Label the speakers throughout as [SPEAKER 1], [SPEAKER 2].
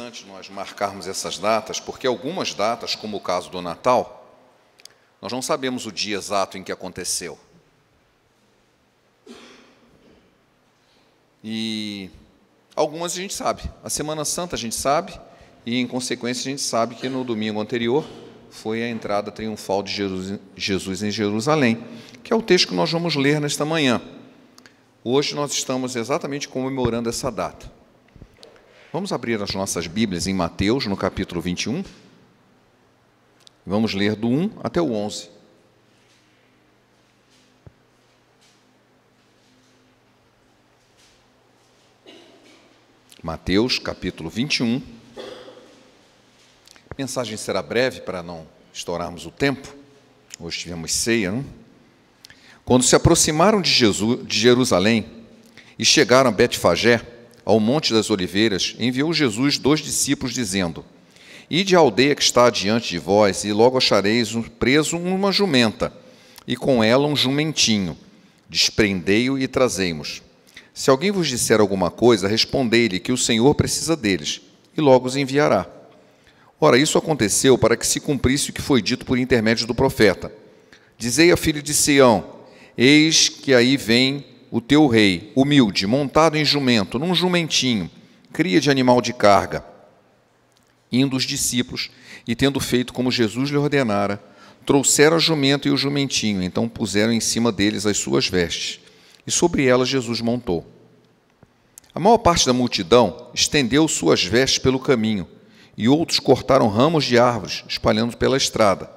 [SPEAKER 1] interessante nós marcarmos essas datas, porque algumas datas, como o caso do Natal, nós não sabemos o dia exato em que aconteceu. E algumas a gente sabe. A Semana Santa a gente sabe, e em consequência a gente sabe que no domingo anterior foi a entrada triunfal de Jesus em Jerusalém, que é o texto que nós vamos ler nesta manhã. Hoje nós estamos exatamente comemorando essa data. Vamos abrir as nossas Bíblias em Mateus, no capítulo 21. Vamos ler do 1 até o 11. Mateus, capítulo 21. A mensagem será breve para não estourarmos o tempo. Hoje tivemos ceia, não? Quando se aproximaram de, Jesus, de Jerusalém e chegaram a Betfagé, ao Monte das Oliveiras, enviou Jesus dois discípulos, dizendo: Ide à aldeia que está diante de vós, e logo achareis preso uma jumenta, e com ela um jumentinho. Desprendei-o e trazei Se alguém vos disser alguma coisa, respondei-lhe que o Senhor precisa deles, e logo os enviará. Ora, isso aconteceu para que se cumprisse o que foi dito por intermédio do profeta. Dizei a filho de Sião: Eis que aí vem o teu rei, humilde, montado em jumento, num jumentinho, cria de animal de carga, indo os discípulos e tendo feito como Jesus lhe ordenara, trouxeram o jumento e o jumentinho, então puseram em cima deles as suas vestes, e sobre elas Jesus montou. A maior parte da multidão estendeu suas vestes pelo caminho, e outros cortaram ramos de árvores, espalhando pela estrada.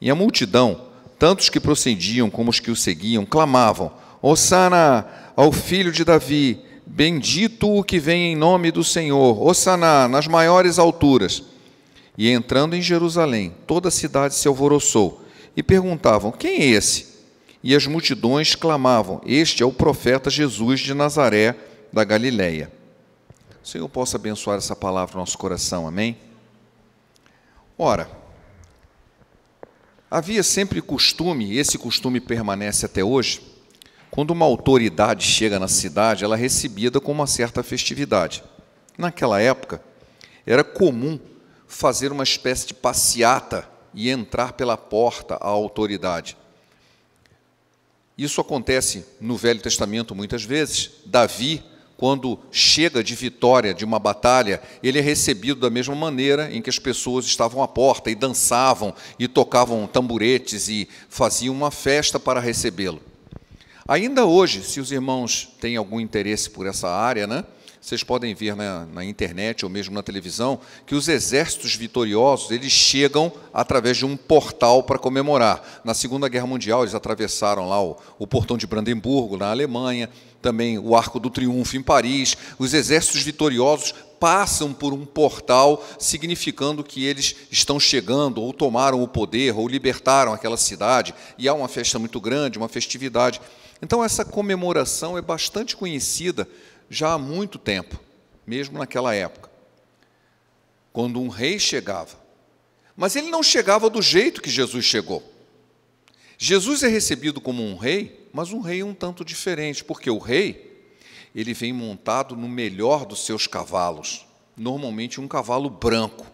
[SPEAKER 1] E a multidão, tanto os que procediam como os que o seguiam, clamavam: Osana ao filho de Davi, bendito o que vem em nome do Senhor. Osana nas maiores alturas. E entrando em Jerusalém, toda a cidade se alvoroçou e perguntavam: Quem é esse? E as multidões clamavam: Este é o profeta Jesus de Nazaré da Galileia. O Senhor possa abençoar essa palavra no nosso coração, amém? Ora, havia sempre costume, esse costume permanece até hoje, quando uma autoridade chega na cidade, ela é recebida com uma certa festividade. Naquela época, era comum fazer uma espécie de passeata e entrar pela porta à autoridade. Isso acontece no Velho Testamento muitas vezes. Davi, quando chega de vitória de uma batalha, ele é recebido da mesma maneira em que as pessoas estavam à porta e dançavam e tocavam tamburetes e faziam uma festa para recebê-lo. Ainda hoje, se os irmãos têm algum interesse por essa área, né, vocês podem ver na, na, internet ou mesmo na televisão que os exércitos vitoriosos eles chegam através de um portal para comemorar. Na Segunda Guerra Mundial eles atravessaram lá o, o portão de Brandemburgo na Alemanha, também o Arco do Triunfo em Paris. Os exércitos vitoriosos passam por um portal significando que eles estão chegando ou tomaram o poder ou libertaram aquela cidade e há uma festa muito grande, uma festividade. Então, essa comemoração é bastante conhecida já há muito tempo, mesmo naquela época, quando um rei chegava. Mas ele não chegava do jeito que Jesus chegou. Jesus é recebido como um rei, mas um rei um tanto diferente, porque o rei, ele vem montado no melhor dos seus cavalos, normalmente um cavalo branco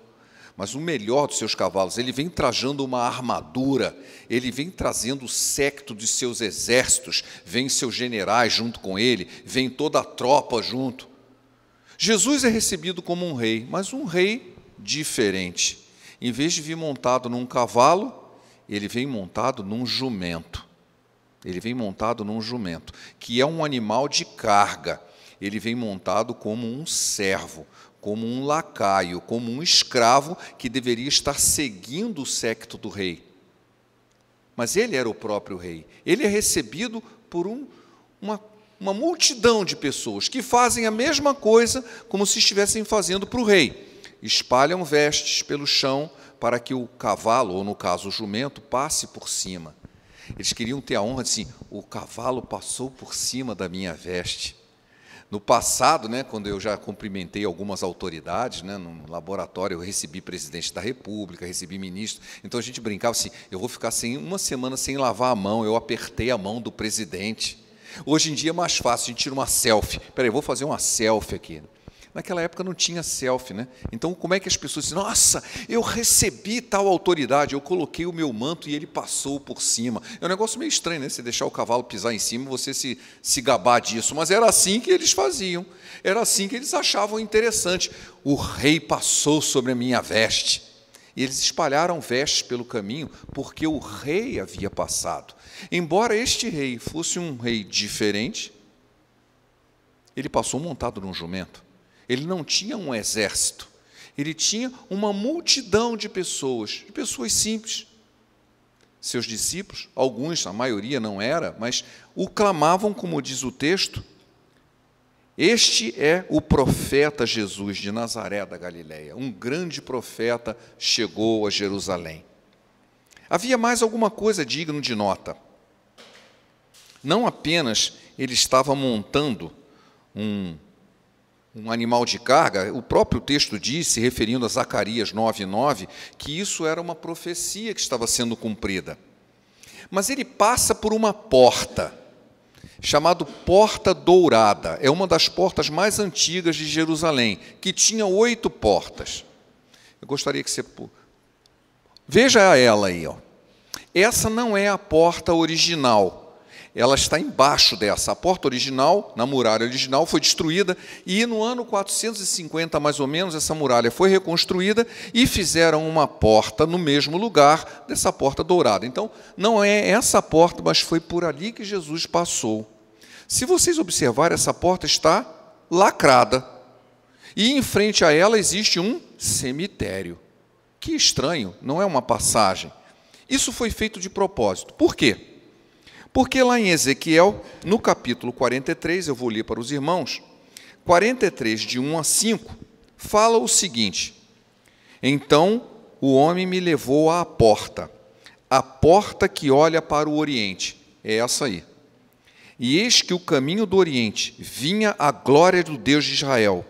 [SPEAKER 1] mas o melhor dos seus cavalos. Ele vem trajando uma armadura, ele vem trazendo o secto de seus exércitos, vem seus generais junto com ele, vem toda a tropa junto. Jesus é recebido como um rei, mas um rei diferente. Em vez de vir montado num cavalo, ele vem montado num jumento. Ele vem montado num jumento, que é um animal de carga. Ele vem montado como um servo, como um lacaio, como um escravo que deveria estar seguindo o séquito do rei. Mas ele era o próprio rei. Ele é recebido por um, uma, uma multidão de pessoas que fazem a mesma coisa como se estivessem fazendo para o rei. Espalham vestes pelo chão para que o cavalo, ou no caso o jumento, passe por cima. Eles queriam ter a honra de assim: o cavalo passou por cima da minha veste. No passado, né, quando eu já cumprimentei algumas autoridades, né, no laboratório eu recebi presidente da República, recebi ministro. Então a gente brincava assim: eu vou ficar sem uma semana sem lavar a mão. Eu apertei a mão do presidente. Hoje em dia é mais fácil, a gente tira uma selfie. Peraí, vou fazer uma selfie aqui. Naquela época não tinha selfie, né? Então, como é que as pessoas dizem, nossa, eu recebi tal autoridade, eu coloquei o meu manto e ele passou por cima. É um negócio meio estranho, né? Você deixar o cavalo pisar em cima, você se, se gabar disso. Mas era assim que eles faziam, era assim que eles achavam interessante. O rei passou sobre a minha veste. E eles espalharam vestes pelo caminho, porque o rei havia passado. Embora este rei fosse um rei diferente, ele passou montado num jumento. Ele não tinha um exército, ele tinha uma multidão de pessoas, de pessoas simples. Seus discípulos, alguns, a maioria não era, mas o clamavam, como diz o texto, este é o profeta Jesus de Nazaré da Galileia. Um grande profeta chegou a Jerusalém. Havia mais alguma coisa digno de nota. Não apenas ele estava montando um um animal de carga, o próprio texto disse referindo a Zacarias 9,9, que isso era uma profecia que estava sendo cumprida. Mas ele passa por uma porta, chamada Porta Dourada, é uma das portas mais antigas de Jerusalém, que tinha oito portas. Eu gostaria que você. Veja ela aí, ó. Essa não é a porta original ela está embaixo dessa. A porta original, na muralha original, foi destruída e no ano 450, mais ou menos, essa muralha foi reconstruída e fizeram uma porta no mesmo lugar dessa porta dourada. Então, não é essa porta, mas foi por ali que Jesus passou. Se vocês observarem, essa porta está lacrada e em frente a ela existe um cemitério. Que estranho, não é uma passagem. Isso foi feito de propósito. Por quê? Porque lá em Ezequiel, no capítulo 43, eu vou ler para os irmãos, 43, de 1 a 5, fala o seguinte: Então o homem me levou à porta, a porta que olha para o Oriente, é essa aí. E eis que o caminho do Oriente vinha a glória do Deus de Israel,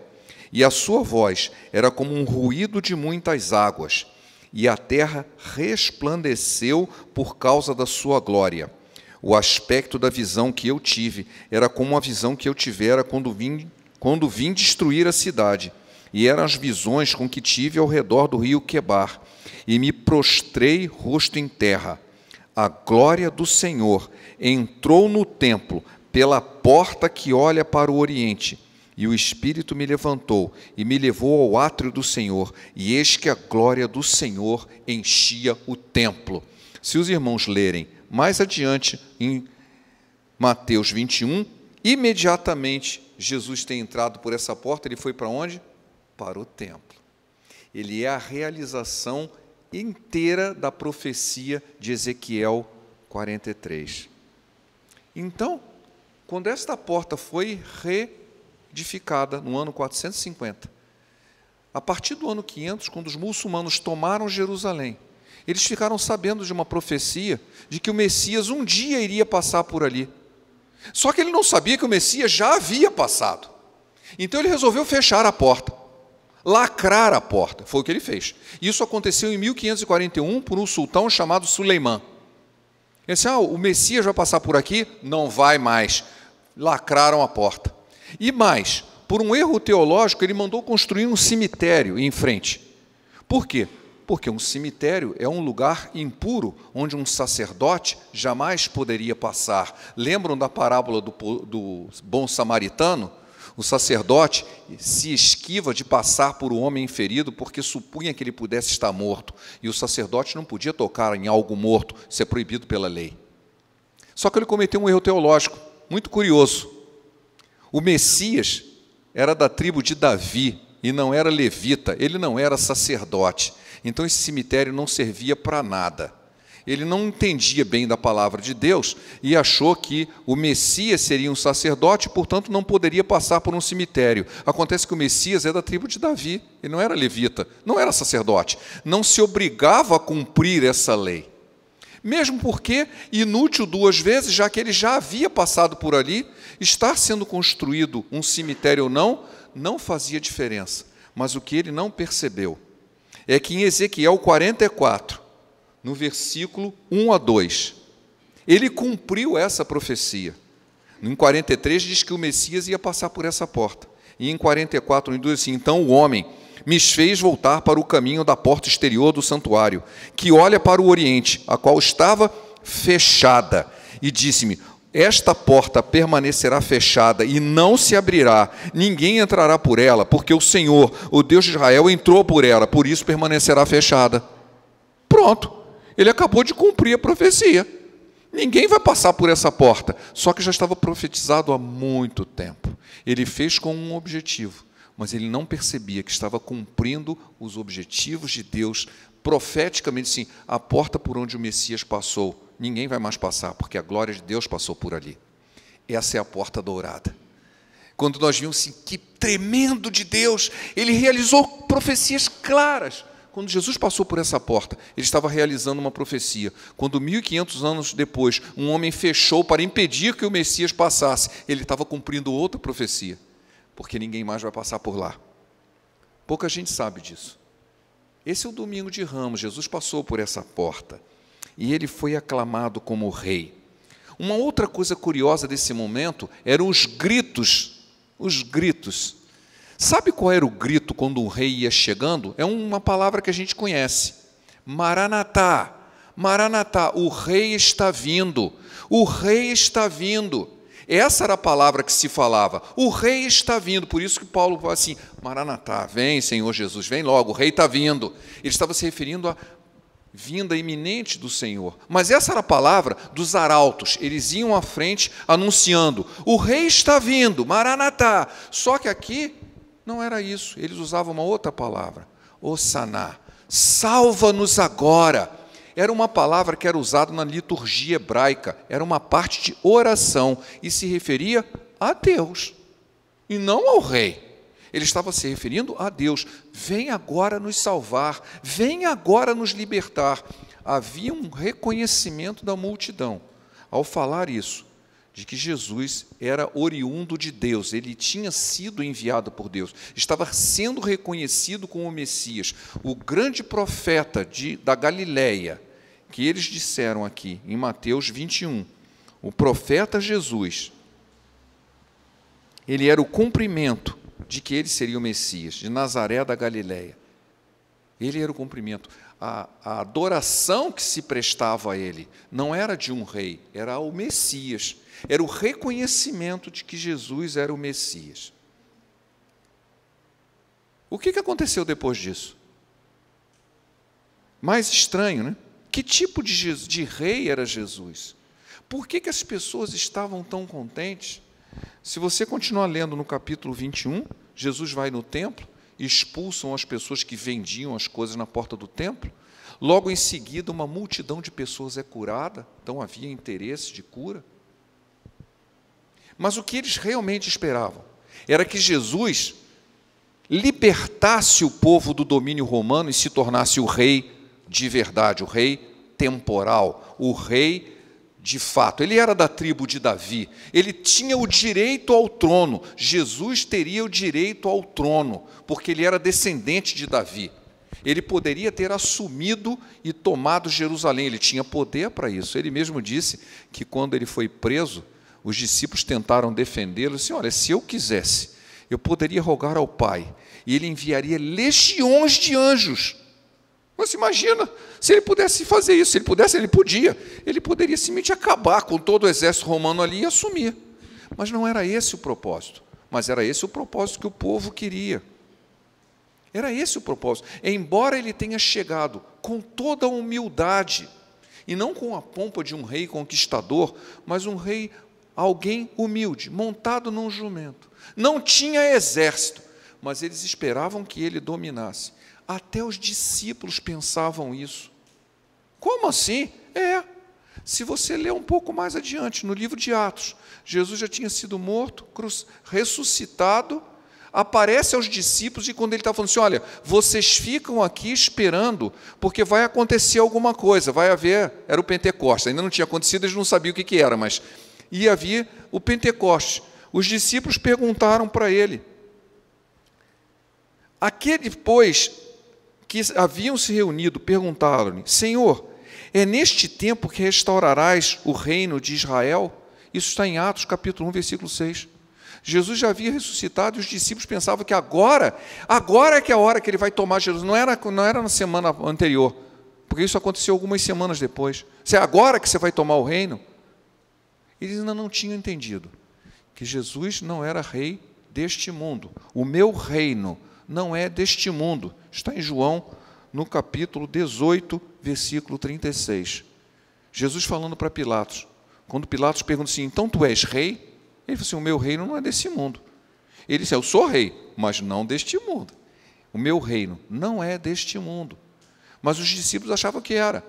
[SPEAKER 1] e a sua voz era como um ruído de muitas águas, e a terra resplandeceu por causa da sua glória. O aspecto da visão que eu tive era como a visão que eu tivera quando vim, quando vim destruir a cidade, e eram as visões com que tive ao redor do rio Quebar, e me prostrei rosto em terra. A glória do Senhor entrou no templo pela porta que olha para o oriente. E o Espírito me levantou e me levou ao átrio do Senhor, e eis que a glória do Senhor enchia o templo. Se os irmãos lerem mais adiante em Mateus 21, imediatamente Jesus tem entrado por essa porta, ele foi para onde? Para o templo. Ele é a realização inteira da profecia de Ezequiel 43. Então, quando esta porta foi reedificada no ano 450, a partir do ano 500, quando os muçulmanos tomaram Jerusalém, eles ficaram sabendo de uma profecia de que o Messias um dia iria passar por ali. Só que ele não sabia que o Messias já havia passado. Então ele resolveu fechar a porta, lacrar a porta. Foi o que ele fez. Isso aconteceu em 1541 por um sultão chamado Suleimã. Ele disse: ah, o Messias vai passar por aqui? Não vai mais. Lacraram a porta. E mais, por um erro teológico, ele mandou construir um cemitério em frente. Por quê? porque um cemitério é um lugar impuro onde um sacerdote jamais poderia passar. Lembram da parábola do, do bom samaritano? O sacerdote se esquiva de passar por um homem ferido porque supunha que ele pudesse estar morto. E o sacerdote não podia tocar em algo morto, isso é proibido pela lei. Só que ele cometeu um erro teológico muito curioso. O Messias era da tribo de Davi e não era levita, ele não era sacerdote. Então esse cemitério não servia para nada. Ele não entendia bem da palavra de Deus e achou que o Messias seria um sacerdote, portanto não poderia passar por um cemitério. Acontece que o Messias é da tribo de Davi, ele não era levita, não era sacerdote, não se obrigava a cumprir essa lei. Mesmo porque inútil duas vezes, já que ele já havia passado por ali, estar sendo construído um cemitério ou não, não fazia diferença. Mas o que ele não percebeu é que em Ezequiel 44, no versículo 1 a 2, ele cumpriu essa profecia. Em 43 diz que o Messias ia passar por essa porta. E em 44, ele diz assim: Então o homem me fez voltar para o caminho da porta exterior do santuário, que olha para o oriente, a qual estava fechada, e disse-me: esta porta permanecerá fechada e não se abrirá, ninguém entrará por ela, porque o Senhor, o Deus de Israel, entrou por ela, por isso permanecerá fechada. Pronto, ele acabou de cumprir a profecia. Ninguém vai passar por essa porta, só que já estava profetizado há muito tempo. Ele fez com um objetivo, mas ele não percebia que estava cumprindo os objetivos de Deus profeticamente assim, a porta por onde o Messias passou, ninguém vai mais passar, porque a glória de Deus passou por ali. Essa é a porta dourada. Quando nós vimos assim, que tremendo de Deus, ele realizou profecias claras. Quando Jesus passou por essa porta, ele estava realizando uma profecia. Quando 1500 anos depois, um homem fechou para impedir que o Messias passasse, ele estava cumprindo outra profecia, porque ninguém mais vai passar por lá. Pouca gente sabe disso. Esse é o domingo de ramos, Jesus passou por essa porta e ele foi aclamado como rei. Uma outra coisa curiosa desse momento eram os gritos, os gritos. Sabe qual era o grito quando um rei ia chegando? É uma palavra que a gente conhece. Maranatá, Maranatá, o rei está vindo, o rei está vindo. Essa era a palavra que se falava. O rei está vindo, por isso que Paulo fala assim: Maranatá, vem, Senhor Jesus, vem logo, o rei está vindo. Ele estava se referindo à vinda iminente do Senhor. Mas essa era a palavra dos arautos, eles iam à frente anunciando: o rei está vindo, Maranatá. Só que aqui não era isso, eles usavam uma outra palavra, Ossaná, salva-nos agora era uma palavra que era usada na liturgia hebraica, era uma parte de oração e se referia a Deus e não ao rei. Ele estava se referindo a Deus. Vem agora nos salvar, vem agora nos libertar. Havia um reconhecimento da multidão. Ao falar isso, de que Jesus era oriundo de Deus, ele tinha sido enviado por Deus, estava sendo reconhecido como o Messias, o grande profeta de, da Galileia, que eles disseram aqui em Mateus 21. O profeta Jesus, ele era o cumprimento de que ele seria o Messias, de Nazaré da Galileia. Ele era o cumprimento a, a adoração que se prestava a ele não era de um rei, era o Messias. Era o reconhecimento de que Jesus era o Messias. O que, que aconteceu depois disso? Mais estranho, né? Que tipo de, Jesus, de rei era Jesus? Por que, que as pessoas estavam tão contentes? Se você continuar lendo no capítulo 21, Jesus vai no templo expulsam as pessoas que vendiam as coisas na porta do templo. Logo em seguida, uma multidão de pessoas é curada, então havia interesse de cura. Mas o que eles realmente esperavam era que Jesus libertasse o povo do domínio romano e se tornasse o rei de verdade, o rei temporal, o rei de fato. Ele era da tribo de Davi, ele tinha o direito ao trono. Jesus teria o direito ao trono, porque ele era descendente de Davi. Ele poderia ter assumido e tomado Jerusalém, ele tinha poder para isso. Ele mesmo disse que quando ele foi preso, os discípulos tentaram defendê-lo. Assim, olha, se eu quisesse, eu poderia rogar ao Pai, e ele enviaria legiões de anjos mas imagina, se ele pudesse fazer isso, se ele pudesse, ele podia. Ele poderia simplesmente acabar com todo o exército romano ali e assumir. Mas não era esse o propósito. Mas era esse o propósito que o povo queria. Era esse o propósito. Embora ele tenha chegado com toda a humildade, e não com a pompa de um rei conquistador, mas um rei, alguém humilde, montado num jumento. Não tinha exército, mas eles esperavam que ele dominasse. Até os discípulos pensavam isso. Como assim? É. Se você ler um pouco mais adiante, no livro de Atos, Jesus já tinha sido morto, cruz, ressuscitado, aparece aos discípulos e quando ele está falando assim: olha, vocês ficam aqui esperando, porque vai acontecer alguma coisa, vai haver. Era o Pentecostes, ainda não tinha acontecido, eles não sabiam o que, que era, mas ia haver o Pentecostes. Os discípulos perguntaram para ele. Aquele, pois, que haviam se reunido perguntaram-lhe: Senhor, é neste tempo que restaurarás o reino de Israel? Isso está em Atos capítulo 1, versículo 6. Jesus já havia ressuscitado e os discípulos pensavam que agora, agora é que é a hora que ele vai tomar Jesus. Não era, não era na semana anterior, porque isso aconteceu algumas semanas depois. Se é agora que você vai tomar o reino? Eles ainda não tinham entendido que Jesus não era rei deste mundo. O meu reino não é deste mundo está em João, no capítulo 18, versículo 36. Jesus falando para Pilatos. Quando Pilatos pergunta assim: Então tu és rei? Ele falou assim: O meu reino não é desse mundo. Ele disse: Eu sou rei, mas não deste mundo. O meu reino não é deste mundo. Mas os discípulos achavam que era.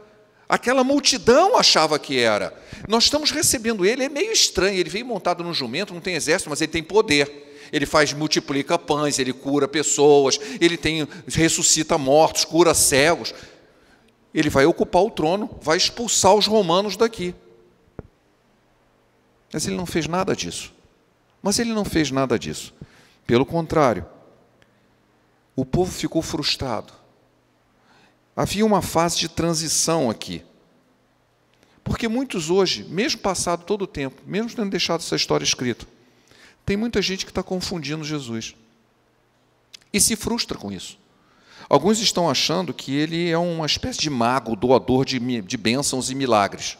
[SPEAKER 1] Aquela multidão achava que era. Nós estamos recebendo ele, é meio estranho. Ele veio montado num jumento, não tem exército, mas ele tem poder ele faz multiplica pães, ele cura pessoas, ele tem ressuscita mortos, cura cegos. Ele vai ocupar o trono, vai expulsar os romanos daqui. Mas ele não fez nada disso. Mas ele não fez nada disso. Pelo contrário, o povo ficou frustrado. Havia uma fase de transição aqui. Porque muitos hoje, mesmo passado todo o tempo, mesmo tendo deixado essa história escrita, tem muita gente que está confundindo Jesus e se frustra com isso. Alguns estão achando que ele é uma espécie de mago, doador de, de bênçãos e milagres.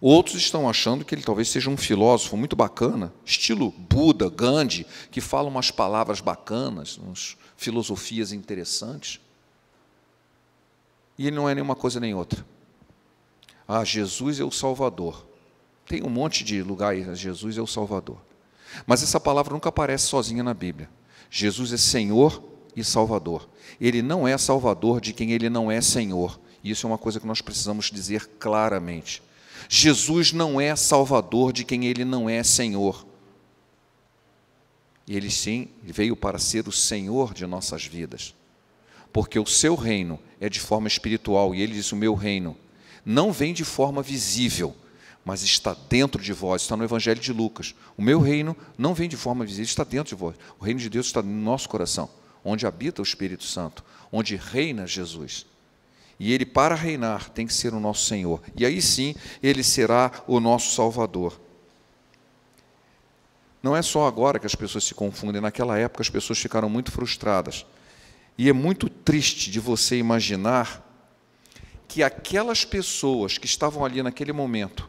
[SPEAKER 1] Outros estão achando que ele talvez seja um filósofo muito bacana, estilo Buda, Gandhi, que fala umas palavras bacanas, umas filosofias interessantes. E ele não é nenhuma coisa nem outra. Ah, Jesus é o Salvador. Tem um monte de lugares, Jesus é o Salvador. Mas essa palavra nunca aparece sozinha na Bíblia. Jesus é Senhor e Salvador. Ele não é Salvador de quem ele não é Senhor. Isso é uma coisa que nós precisamos dizer claramente. Jesus não é Salvador de quem ele não é Senhor. E ele sim veio para ser o Senhor de nossas vidas. Porque o seu reino é de forma espiritual, e ele diz: O meu reino não vem de forma visível mas está dentro de vós, está no Evangelho de Lucas. O meu reino não vem de forma visível, está dentro de vós. O reino de Deus está no nosso coração, onde habita o Espírito Santo, onde reina Jesus. E ele, para reinar, tem que ser o nosso Senhor. E aí sim, ele será o nosso Salvador. Não é só agora que as pessoas se confundem, naquela época as pessoas ficaram muito frustradas. E é muito triste de você imaginar que aquelas pessoas que estavam ali naquele momento,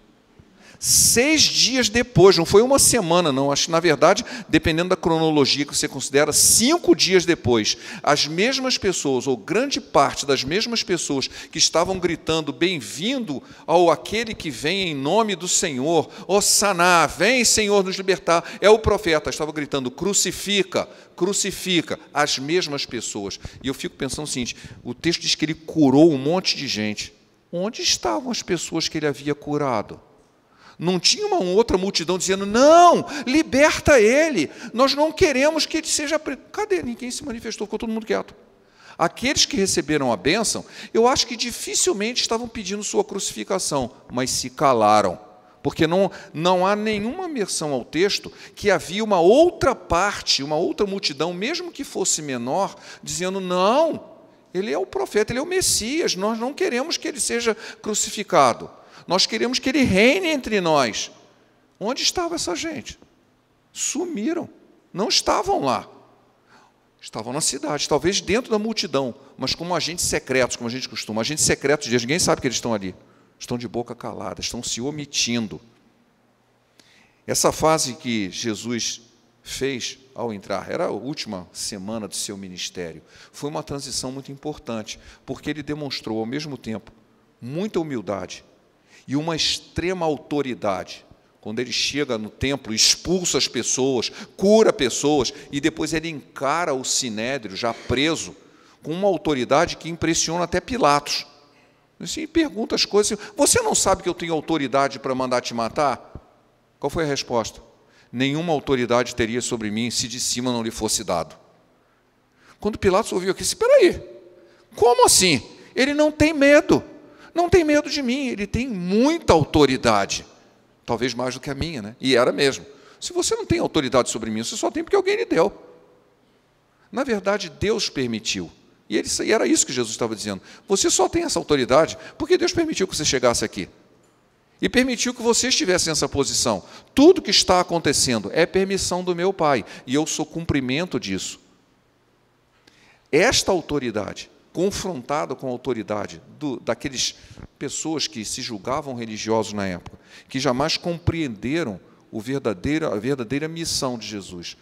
[SPEAKER 1] Seis dias depois, não foi uma semana, não. Acho que, na verdade, dependendo da cronologia que você considera, cinco dias depois, as mesmas pessoas, ou grande parte das mesmas pessoas que estavam gritando: Bem-vindo ao aquele que vem em nome do Senhor, Ossaná, vem, Senhor, nos libertar. É o profeta, estava gritando: Crucifica, crucifica. As mesmas pessoas. E eu fico pensando o seguinte: o texto diz que ele curou um monte de gente. Onde estavam as pessoas que ele havia curado? Não tinha uma outra multidão dizendo: não, liberta ele, nós não queremos que ele seja preso. Cadê? Ninguém se manifestou, ficou todo mundo quieto. Aqueles que receberam a bênção, eu acho que dificilmente estavam pedindo sua crucificação, mas se calaram. Porque não, não há nenhuma menção ao texto que havia uma outra parte, uma outra multidão, mesmo que fosse menor, dizendo: não, ele é o profeta, ele é o Messias, nós não queremos que ele seja crucificado. Nós queremos que ele reine entre nós. Onde estava essa gente? Sumiram. Não estavam lá. Estavam na cidade, talvez dentro da multidão, mas como agentes secretos, como a gente costuma. Agentes secretos ninguém sabe que eles estão ali. Estão de boca calada, estão se omitindo. Essa fase que Jesus fez ao entrar, era a última semana do seu ministério, foi uma transição muito importante, porque ele demonstrou ao mesmo tempo muita humildade e uma extrema autoridade. Quando ele chega no templo, expulsa as pessoas, cura pessoas, e depois ele encara o sinédrio, já preso, com uma autoridade que impressiona até Pilatos. E assim, pergunta as coisas: assim, Você não sabe que eu tenho autoridade para mandar te matar? Qual foi a resposta? Nenhuma autoridade teria sobre mim se de cima não lhe fosse dado. Quando Pilatos ouviu aqui, espera aí, como assim? Ele não tem medo não tem medo de mim, ele tem muita autoridade, talvez mais do que a minha, né? E era mesmo. Se você não tem autoridade sobre mim, você só tem porque alguém lhe deu. Na verdade, Deus permitiu. E, ele, e era isso que Jesus estava dizendo. Você só tem essa autoridade porque Deus permitiu que você chegasse aqui. E permitiu que você estivesse nessa posição. Tudo que está acontecendo é permissão do meu Pai. E eu sou cumprimento disso. Esta autoridade confrontado com a autoridade do, daqueles pessoas que se julgavam religiosos na época, que jamais compreenderam o verdadeiro, a verdadeira missão de Jesus.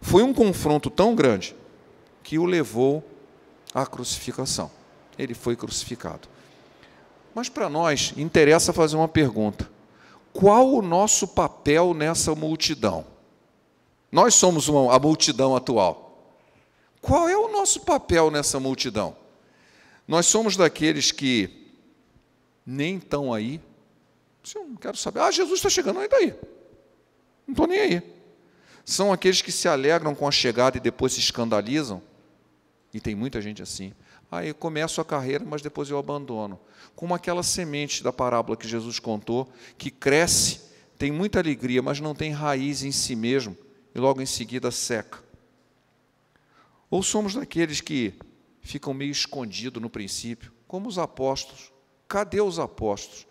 [SPEAKER 1] Foi um confronto tão grande que o levou à crucificação. Ele foi crucificado. Mas para nós interessa fazer uma pergunta: qual o nosso papel nessa multidão? Nós somos uma, a multidão atual. Qual é o nosso papel nessa multidão? Nós somos daqueles que nem estão aí. Eu não quero saber. Ah, Jesus está chegando, ainda aí. Não estou nem aí. São aqueles que se alegram com a chegada e depois se escandalizam. E tem muita gente assim. Aí ah, começo a carreira, mas depois eu abandono. Como aquela semente da parábola que Jesus contou, que cresce, tem muita alegria, mas não tem raiz em si mesmo, e logo em seguida seca. Ou somos daqueles que ficam meio escondidos no princípio, como os apóstolos? Cadê os apóstolos?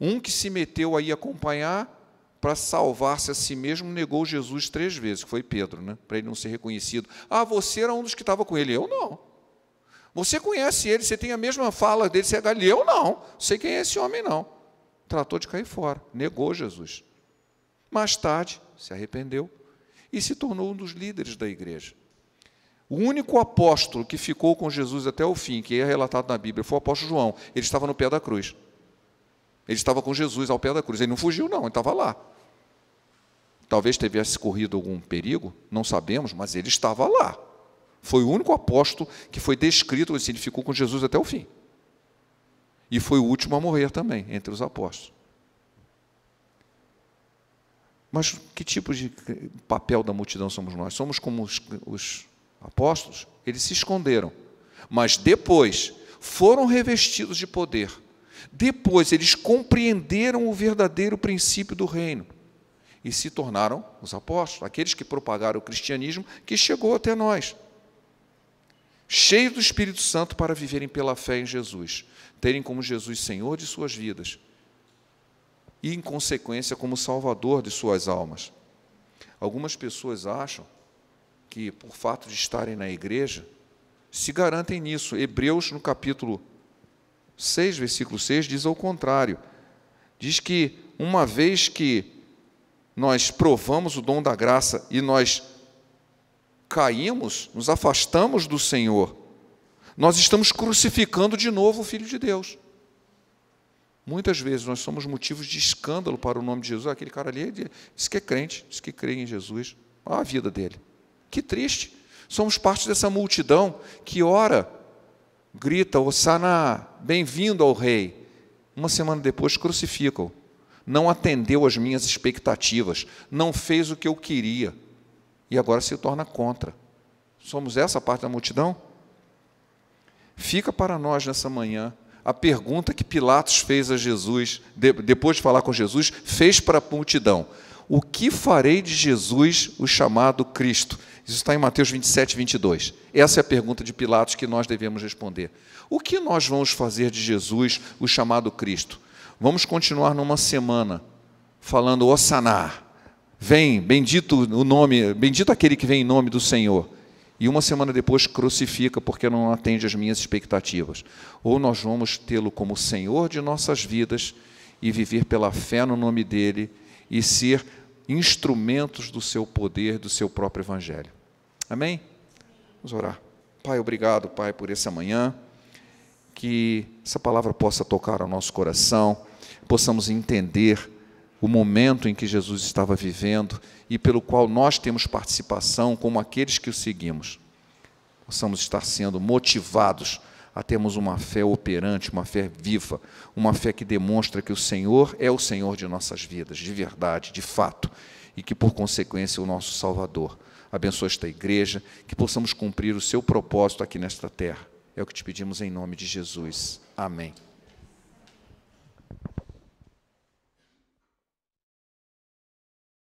[SPEAKER 1] Um que se meteu aí acompanhar para salvar-se a si mesmo, negou Jesus três vezes, que foi Pedro, né? para ele não ser reconhecido. Ah, você era um dos que estava com ele. Eu não. Você conhece ele, você tem a mesma fala dele, você é galileu? Eu não. Sei quem é esse homem, não. Tratou de cair fora, negou Jesus. Mais tarde, se arrependeu e se tornou um dos líderes da igreja. O único apóstolo que ficou com Jesus até o fim, que é relatado na Bíblia, foi o apóstolo João. Ele estava no pé da cruz. Ele estava com Jesus ao pé da cruz. Ele não fugiu, não, ele estava lá. Talvez tivesse corrido algum perigo, não sabemos, mas ele estava lá. Foi o único apóstolo que foi descrito, assim, ele ficou com Jesus até o fim. E foi o último a morrer também, entre os apóstolos. Mas que tipo de papel da multidão somos nós? Somos como os, os apóstolos, eles se esconderam. Mas depois foram revestidos de poder. Depois eles compreenderam o verdadeiro princípio do reino e se tornaram os apóstolos, aqueles que propagaram o cristianismo que chegou até nós. Cheios do Espírito Santo para viverem pela fé em Jesus, terem como Jesus Senhor de suas vidas e, em consequência, como Salvador de suas almas. Algumas pessoas acham que, por fato de estarem na igreja, se garantem nisso. Hebreus, no capítulo 6, versículo 6, diz ao contrário. Diz que, uma vez que nós provamos o dom da graça e nós caímos, nos afastamos do Senhor, nós estamos crucificando de novo o Filho de Deus. Muitas vezes nós somos motivos de escândalo para o nome de Jesus. Aquele cara ali disse que é crente, disse que crê em Jesus. Olha a vida dele. Que triste. Somos parte dessa multidão que ora, grita, Osana, bem-vindo ao rei. Uma semana depois crucificam. Não atendeu às minhas expectativas, não fez o que eu queria. E agora se torna contra. Somos essa parte da multidão? Fica para nós nessa manhã a pergunta que Pilatos fez a Jesus, depois de falar com Jesus, fez para a multidão: o que farei de Jesus, o chamado Cristo? Isso está em Mateus 27, 22. Essa é a pergunta de Pilatos que nós devemos responder. O que nós vamos fazer de Jesus, o chamado Cristo? Vamos continuar numa semana falando Ossaná. Vem, bendito o nome, bendito aquele que vem em nome do Senhor. E uma semana depois crucifica porque não atende às minhas expectativas. Ou nós vamos tê-lo como Senhor de nossas vidas e viver pela fé no nome dele e ser instrumentos do seu poder, do seu próprio evangelho. Amém? Vamos orar. Pai, obrigado, Pai, por essa manhã, que essa palavra possa tocar ao nosso coração, possamos entender o momento em que Jesus estava vivendo e pelo qual nós temos participação como aqueles que o seguimos. Possamos estar sendo motivados a termos uma fé operante, uma fé viva, uma fé que demonstra que o Senhor é o Senhor de nossas vidas, de verdade, de fato, e que, por consequência, é o nosso Salvador. Abençoa esta igreja, que possamos cumprir o seu propósito aqui nesta terra. É o que te pedimos em nome de Jesus. Amém.